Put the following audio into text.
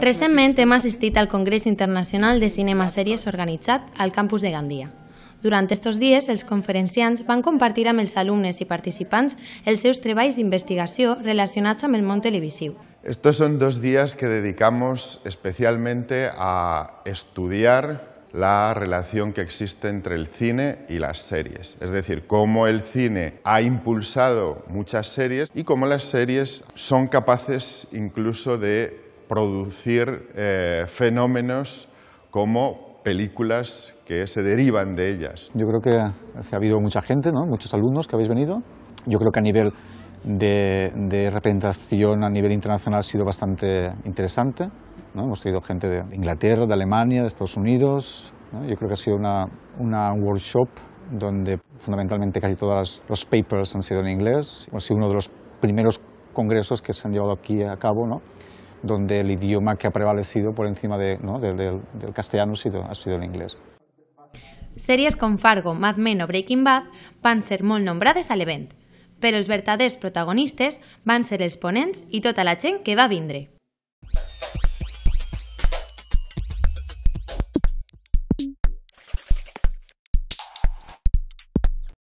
Recentment más assistit al Congrés Internacional de Cinema Series organitzat al campus de Gandia. Durante estos días, los conferenciantes van a compartir amb els alumnes y participantes el seus treballs d'investigació relacionats amb el món televisiu. Estos son dos días que dedicamos especialmente a estudiar la relación que existe entre el cine y las series. Es decir, cómo el cine ha impulsado muchas series y cómo las series son capaces incluso de producir eh, fenómenos como películas que se derivan de ellas. Yo creo que ha habido mucha gente, ¿no? muchos alumnos que habéis venido. Yo creo que a nivel de, representación a nivel internacional ha sido bastante interesante. ¿no? Hemos tenido gente de Inglaterra, de Alemania, de Estados Unidos. Yo creo que ha sido una, una workshop donde fundamentalmente casi todos los papers han sido en inglés. Ha sido uno de los primeros congresos que se han llevado aquí a cabo, ¿no? donde el idioma que ha prevalecido por encima de, ¿no? del, del, del, castellano ha sido, ha sido el inglés. Sèries com Fargo, Mad Men o Breaking Bad van ser molt nombrades a l'event, però els verdaders protagonistes van ser els ponents i tota la gent que va vindre.